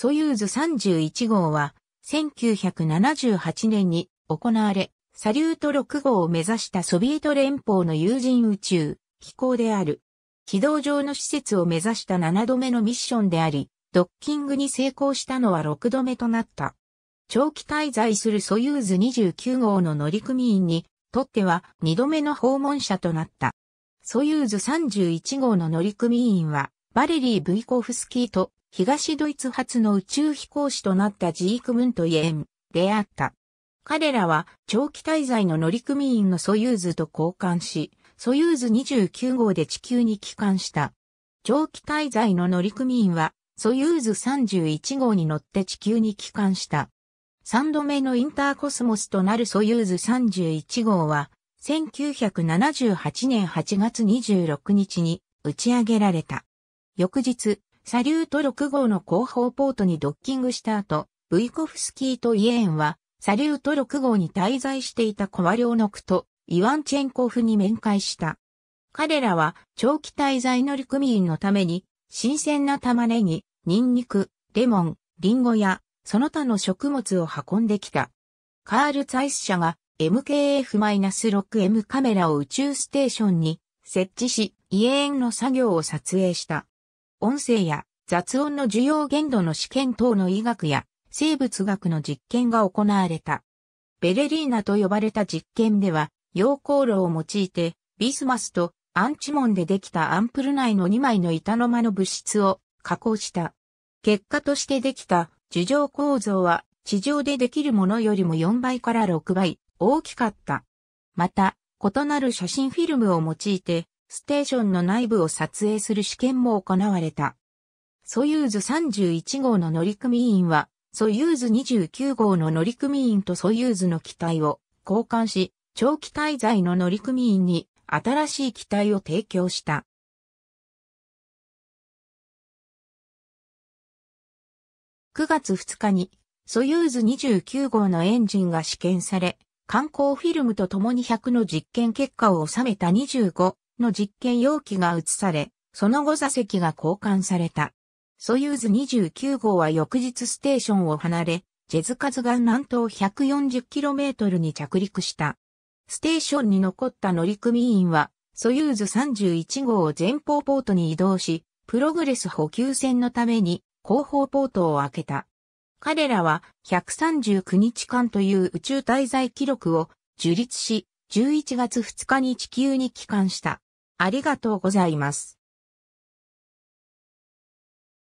ソユーズ31号は、1978年に行われ、サリュート6号を目指したソビエト連邦の有人宇宙、飛行である。軌道上の施設を目指した7度目のミッションであり、ドッキングに成功したのは6度目となった。長期滞在するソユーズ29号の乗組員にとっては2度目の訪問者となった。ソユーズ31号の乗組員はバレリー・ブイコフスキーと東ドイツ初の宇宙飛行士となったジーク・ムントイエン、であった。彼らは長期滞在の乗組員のソユーズと交換し、ソユーズ29号で地球に帰還した。長期滞在の乗組員は、ソユーズ31号に乗って地球に帰還した。3度目のインターコスモスとなるソユーズ31号は、1978年8月26日に打ち上げられた。翌日、サリュート6号の後方ポートにドッキングした後、ブイコフスキーとイエーンは、サリュート6号に滞在していたコワリョウノクとイワンチェンコフに面会した。彼らは長期滞在乗組員のために、新鮮な玉ねぎ、ニンニク、レモン、リンゴや、その他の食物を運んできた。カール・ツァイス社が MKF-6M カメラを宇宙ステーションに設置し、イエーンの作業を撮影した。音声や雑音の需要限度の試験等の医学や生物学の実験が行われた。ベレリーナと呼ばれた実験では、溶鉱炉を用いて、ビスマスとアンチモンでできたアンプル内の2枚の板の間の物質を加工した。結果としてできた樹状構造は地上でできるものよりも4倍から6倍大きかった。また、異なる写真フィルムを用いてステーションの内部を撮影する試験も行われた。ソユーズ31号の乗組員は、ソユーズ29号の乗組員とソユーズの機体を交換し、長期滞在の乗組員に新しい機体を提供した。9月2日に、ソユーズ29号のエンジンが試験され、観光フィルムと共に100の実験結果を収めた25の実験容器が移され、その後座席が交換された。ソユーズ29号は翌日ステーションを離れ、ジェズカズが南東 140km に着陸した。ステーションに残った乗組員は、ソユーズ31号を前方ポートに移動し、プログレス補給船のために後方ポートを開けた。彼らは139日間という宇宙滞在記録を樹立し、11月2日に地球に帰還した。ありがとうございます。